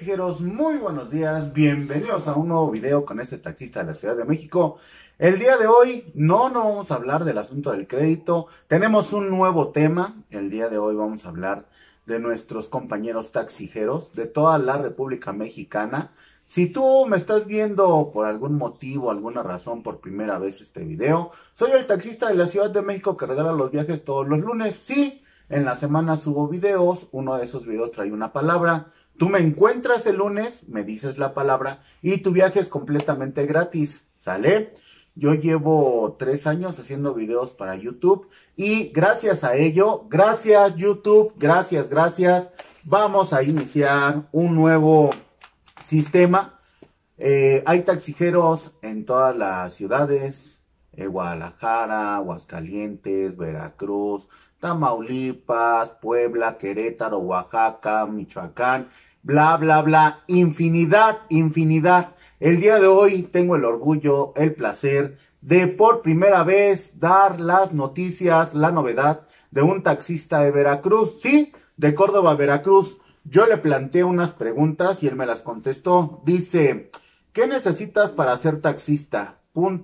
Taxijeros, muy buenos días, bienvenidos a un nuevo video con este taxista de la Ciudad de México. El día de hoy no, nos vamos a hablar del asunto del crédito, tenemos un nuevo tema, el día de hoy vamos a hablar de nuestros compañeros taxijeros de toda la República Mexicana. Si tú me estás viendo por algún motivo, alguna razón por primera vez este video, soy el taxista de la Ciudad de México que regala los viajes todos los lunes, sí. En la semana subo videos, uno de esos videos trae una palabra. Tú me encuentras el lunes, me dices la palabra y tu viaje es completamente gratis, ¿sale? Yo llevo tres años haciendo videos para YouTube y gracias a ello, gracias YouTube, gracias, gracias, vamos a iniciar un nuevo sistema. Eh, hay taxijeros en todas las ciudades, eh, Guadalajara, Aguascalientes, Veracruz, Tamaulipas, Puebla, Querétaro, Oaxaca, Michoacán bla, bla, bla, infinidad, infinidad. El día de hoy tengo el orgullo, el placer de por primera vez dar las noticias, la novedad de un taxista de Veracruz, sí, de Córdoba, Veracruz. Yo le planteé unas preguntas y él me las contestó. Dice, ¿qué necesitas para ser taxista?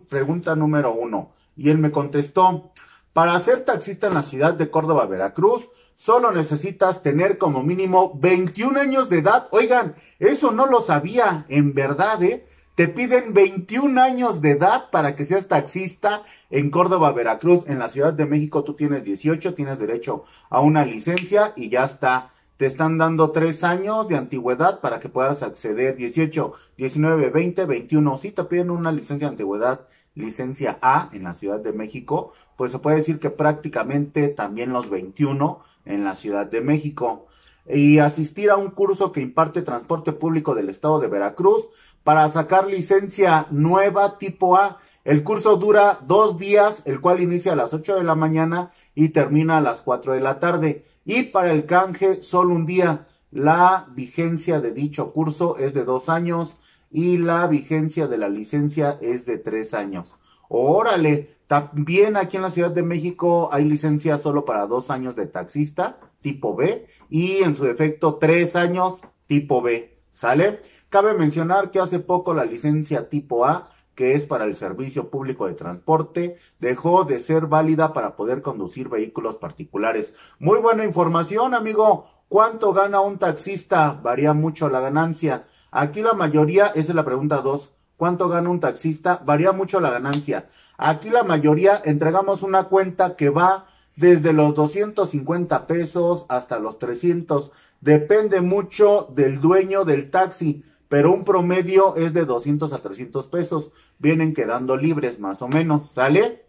pregunta número uno. Y él me contestó, para ser taxista en la ciudad de Córdoba, Veracruz, solo necesitas tener como mínimo 21 años de edad. Oigan, eso no lo sabía, en verdad, ¿eh? Te piden 21 años de edad para que seas taxista en Córdoba, Veracruz. En la Ciudad de México tú tienes 18, tienes derecho a una licencia y ya está. Te están dando 3 años de antigüedad para que puedas acceder 18, 19, 20, 21. Si te piden una licencia de antigüedad, licencia A en la Ciudad de México, pues se puede decir que prácticamente también los 21 en la Ciudad de México y asistir a un curso que imparte transporte público del estado de Veracruz para sacar licencia nueva tipo A. El curso dura dos días, el cual inicia a las 8 de la mañana y termina a las 4 de la tarde. Y para el canje, solo un día. La vigencia de dicho curso es de dos años y la vigencia de la licencia es de tres años. Órale, también aquí en la Ciudad de México hay licencia solo para dos años de taxista tipo B y en su defecto tres años tipo B, ¿sale? Cabe mencionar que hace poco la licencia tipo A que es para el servicio público de transporte, dejó de ser válida para poder conducir vehículos particulares. Muy buena información, amigo. ¿Cuánto gana un taxista? Varía mucho la ganancia. Aquí la mayoría, esa es la pregunta 2, cuánto gana un taxista, varía mucho la ganancia. Aquí la mayoría entregamos una cuenta que va desde los 250 pesos hasta los 300. Depende mucho del dueño del taxi, pero un promedio es de 200 a 300 pesos. Vienen quedando libres más o menos, ¿sale?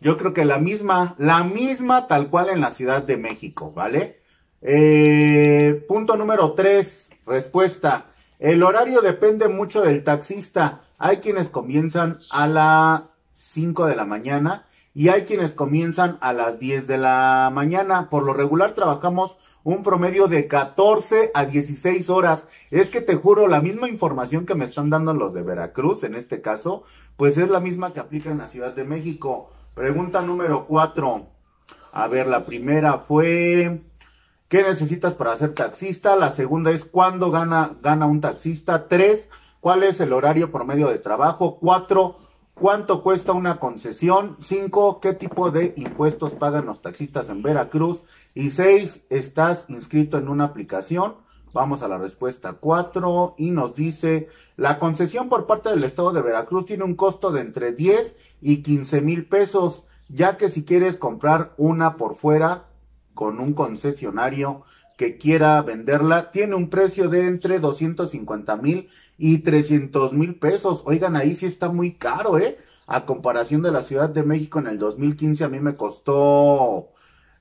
Yo creo que la misma, la misma tal cual en la Ciudad de México, ¿vale? Eh, punto número 3, respuesta. El horario depende mucho del taxista. Hay quienes comienzan a las 5 de la mañana y hay quienes comienzan a las 10 de la mañana. Por lo regular trabajamos un promedio de 14 a 16 horas. Es que te juro, la misma información que me están dando los de Veracruz, en este caso, pues es la misma que aplica en la Ciudad de México. Pregunta número 4. A ver, la primera fue... ¿Qué necesitas para ser taxista? La segunda es cuándo gana, gana un taxista. Tres, ¿cuál es el horario promedio de trabajo? Cuatro, ¿cuánto cuesta una concesión? Cinco, ¿qué tipo de impuestos pagan los taxistas en Veracruz? Y seis, ¿estás inscrito en una aplicación? Vamos a la respuesta 4 y nos dice, la concesión por parte del Estado de Veracruz tiene un costo de entre 10 y 15 mil pesos, ya que si quieres comprar una por fuera, con un concesionario que quiera venderla, tiene un precio de entre 250 mil y 300 mil pesos. Oigan, ahí sí está muy caro, ¿eh? A comparación de la Ciudad de México en el 2015 a mí me costó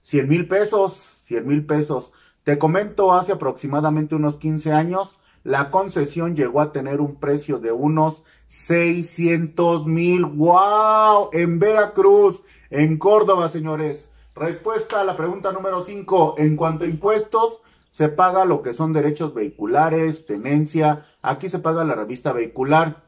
100 mil pesos, 100 mil pesos. Te comento, hace aproximadamente unos 15 años, la concesión llegó a tener un precio de unos 600 mil. ¡Wow! En Veracruz, en Córdoba, señores. Respuesta a la pregunta número 5. En cuanto a impuestos, se paga lo que son derechos vehiculares, tenencia. Aquí se paga la revista vehicular,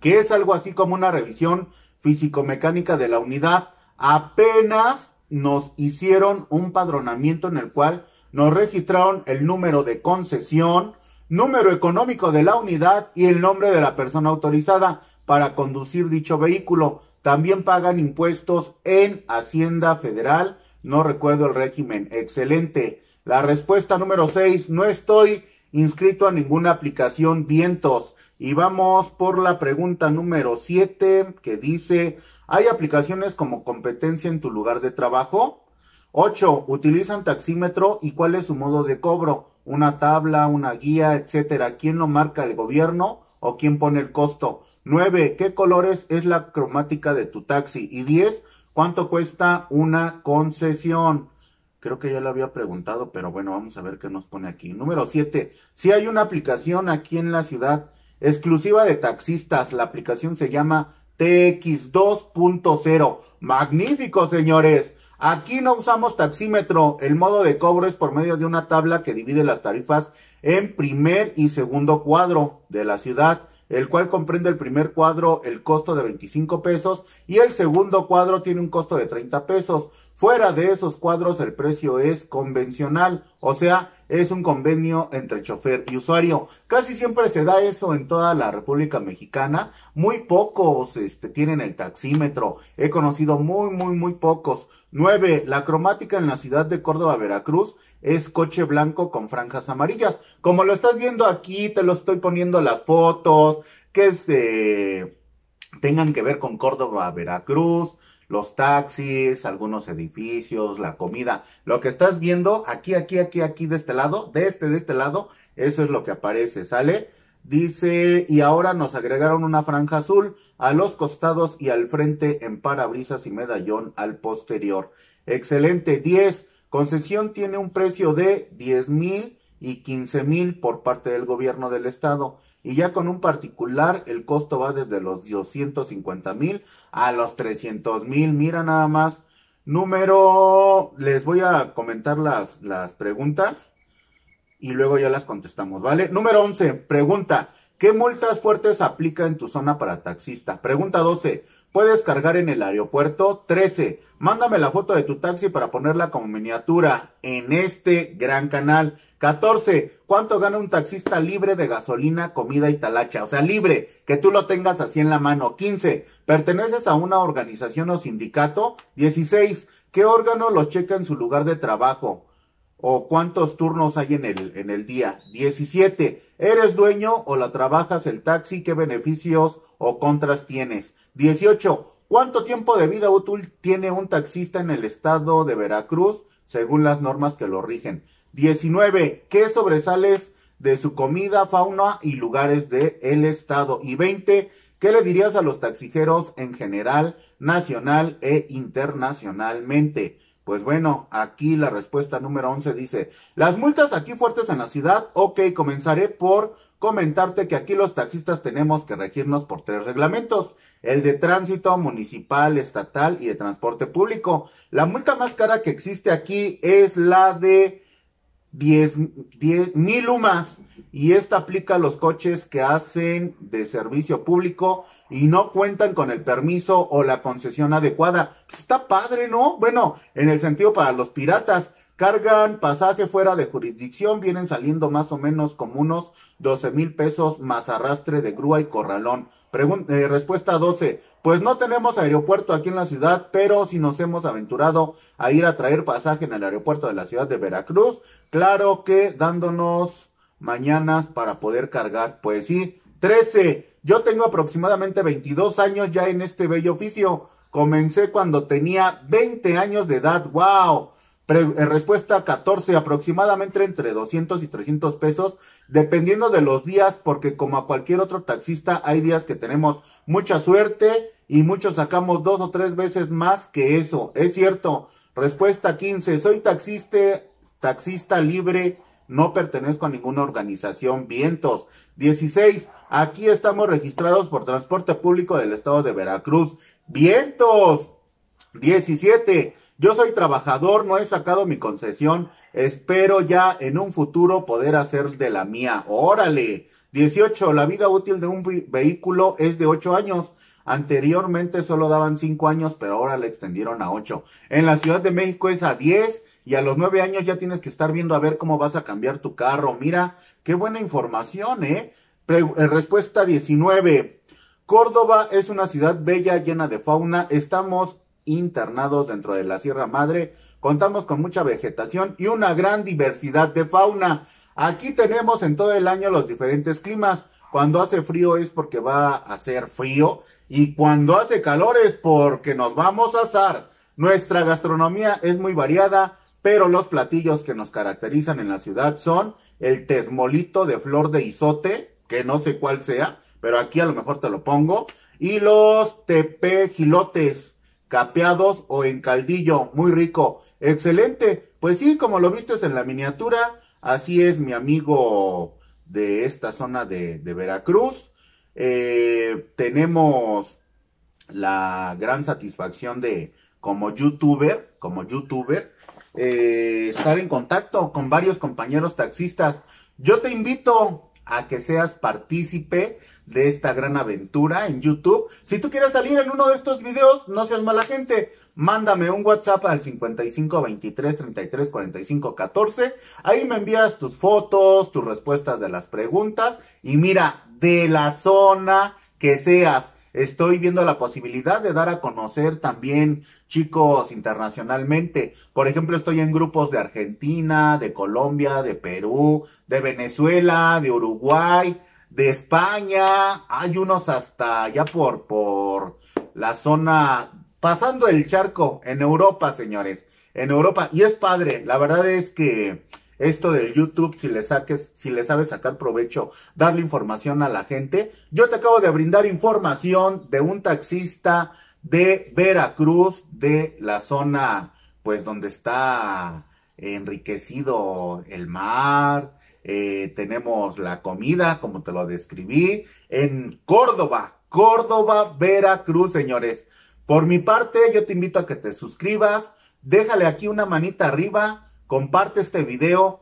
que es algo así como una revisión físico-mecánica de la unidad. Apenas nos hicieron un padronamiento en el cual nos registraron el número de concesión, número económico de la unidad y el nombre de la persona autorizada para conducir dicho vehículo. También pagan impuestos en Hacienda Federal. No recuerdo el régimen. Excelente. La respuesta número 6. No estoy inscrito a ninguna aplicación vientos. Y vamos por la pregunta número 7 que dice, ¿hay aplicaciones como competencia en tu lugar de trabajo? 8. ¿Utilizan taxímetro y cuál es su modo de cobro? ¿Una tabla, una guía, etcétera? ¿Quién lo marca el gobierno o quién pone el costo? 9. ¿Qué colores es la cromática de tu taxi? Y 10. ¿Cuánto cuesta una concesión? Creo que ya lo había preguntado, pero bueno, vamos a ver qué nos pone aquí. Número 7. Si hay una aplicación aquí en la ciudad exclusiva de taxistas, la aplicación se llama TX2.0. Magnífico, señores. Aquí no usamos taxímetro. El modo de cobro es por medio de una tabla que divide las tarifas en primer y segundo cuadro de la ciudad el cual comprende el primer cuadro el costo de 25 pesos y el segundo cuadro tiene un costo de 30 pesos. Fuera de esos cuadros el precio es convencional, o sea, es un convenio entre chofer y usuario. Casi siempre se da eso en toda la República Mexicana. Muy pocos este, tienen el taxímetro. He conocido muy, muy, muy pocos. Nueve, La cromática en la ciudad de Córdoba, Veracruz, es coche blanco con franjas amarillas. Como lo estás viendo aquí, te lo estoy poniendo las fotos, que este tengan que ver con Córdoba, Veracruz, los taxis, algunos edificios, la comida. Lo que estás viendo aquí, aquí, aquí, aquí de este lado, de este, de este lado, eso es lo que aparece, ¿sale? Dice, y ahora nos agregaron una franja azul a los costados y al frente en parabrisas y medallón al posterior. Excelente, 10. Concesión tiene un precio de 10 mil y 15 mil por parte del gobierno del estado. Y ya con un particular, el costo va desde los 250 mil a los 300 mil. Mira nada más. Número, les voy a comentar las, las preguntas y luego ya las contestamos, ¿vale? Número 11, pregunta, ¿Qué multas fuertes aplica en tu zona para taxista? Pregunta 12. ¿Puedes cargar en el aeropuerto? 13. Mándame la foto de tu taxi para ponerla como miniatura en este gran canal. 14. ¿Cuánto gana un taxista libre de gasolina, comida y talacha? O sea, libre, que tú lo tengas así en la mano. 15. ¿Perteneces a una organización o sindicato? 16. ¿Qué órgano los checa en su lugar de trabajo? o cuántos turnos hay en el, en el día. 17. ¿Eres dueño o la trabajas el taxi? ¿Qué beneficios o contras tienes? 18. ¿Cuánto tiempo de vida útil tiene un taxista en el estado de Veracruz según las normas que lo rigen? 19. ¿Qué sobresales de su comida, fauna y lugares del el estado? Y 20. ¿Qué le dirías a los taxijeros en general, nacional e internacionalmente? Pues bueno, aquí la respuesta número 11 dice, las multas aquí fuertes en la ciudad, ok, comenzaré por comentarte que aquí los taxistas tenemos que regirnos por tres reglamentos, el de tránsito municipal, estatal y de transporte público. La multa más cara que existe aquí es la de 10, 10 mil UMAS y esta aplica a los coches que hacen de servicio público y no cuentan con el permiso o la concesión adecuada. Pues está padre, ¿no? Bueno, en el sentido para los piratas, Cargan pasaje fuera de jurisdicción, vienen saliendo más o menos como unos 12 mil pesos más arrastre de grúa y corralón. Eh, respuesta 12. Pues no tenemos aeropuerto aquí en la ciudad, pero si nos hemos aventurado a ir a traer pasaje en el aeropuerto de la ciudad de Veracruz, claro que dándonos mañanas para poder cargar. Pues sí, 13. Yo tengo aproximadamente 22 años ya en este bello oficio. Comencé cuando tenía 20 años de edad. ¡Wow! respuesta 14, aproximadamente entre 200 y 300 pesos, dependiendo de los días, porque como a cualquier otro taxista, hay días que tenemos mucha suerte y muchos sacamos dos o tres veces más que eso. Es cierto. Respuesta 15, soy taxista, taxista libre, no pertenezco a ninguna organización, vientos. 16, aquí estamos registrados por transporte público del estado de Veracruz, vientos. 17, yo soy trabajador, no he sacado mi concesión. Espero ya en un futuro poder hacer de la mía. Órale. 18. La vida útil de un vehículo es de 8 años. Anteriormente solo daban 5 años, pero ahora le extendieron a 8. En la Ciudad de México es a 10 y a los 9 años ya tienes que estar viendo a ver cómo vas a cambiar tu carro. Mira, qué buena información, ¿eh? eh respuesta 19. Córdoba es una ciudad bella, llena de fauna. Estamos internados dentro de la Sierra Madre. Contamos con mucha vegetación y una gran diversidad de fauna. Aquí tenemos en todo el año los diferentes climas. Cuando hace frío es porque va a hacer frío y cuando hace calor es porque nos vamos a asar. Nuestra gastronomía es muy variada, pero los platillos que nos caracterizan en la ciudad son el tesmolito de flor de isote, que no sé cuál sea, pero aquí a lo mejor te lo pongo, y los tepejilotes, capeados o en caldillo, muy rico, excelente. Pues sí, como lo viste en la miniatura, así es mi amigo de esta zona de, Veracruz. Eh, tenemos la gran satisfacción de, como youtuber, como youtuber, eh, estar en contacto con varios compañeros taxistas. Yo te invito a que seas partícipe de esta gran aventura en YouTube. Si tú quieres salir en uno de estos videos, no seas mala gente, mándame un WhatsApp al 55 45 14. Ahí me envías tus fotos, tus respuestas de las preguntas y mira, de la zona que seas. Estoy viendo la posibilidad de dar a conocer también chicos internacionalmente. Por ejemplo, estoy en grupos de Argentina, de Colombia, de Perú, de Venezuela, de Uruguay, de España. Hay unos hasta ya por, por la zona, pasando el charco en Europa, señores. En Europa. Y es padre. La verdad es que esto del YouTube, si le saques, si le sabes sacar provecho, darle información a la gente. Yo te acabo de brindar información de un taxista de Veracruz, de la zona, pues donde está enriquecido el mar, eh, tenemos la comida, como te lo describí, en Córdoba, Córdoba, Veracruz, señores. Por mi parte, yo te invito a que te suscribas, déjale aquí una manita arriba, Comparte este video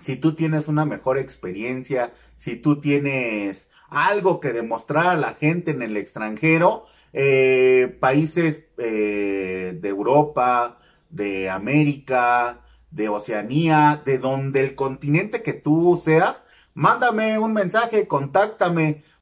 si tú tienes una mejor experiencia, si tú tienes algo que demostrar a la gente en el extranjero, eh, países eh, de Europa, de América, de Oceanía, de donde el continente que tú seas, mándame un mensaje, contáctame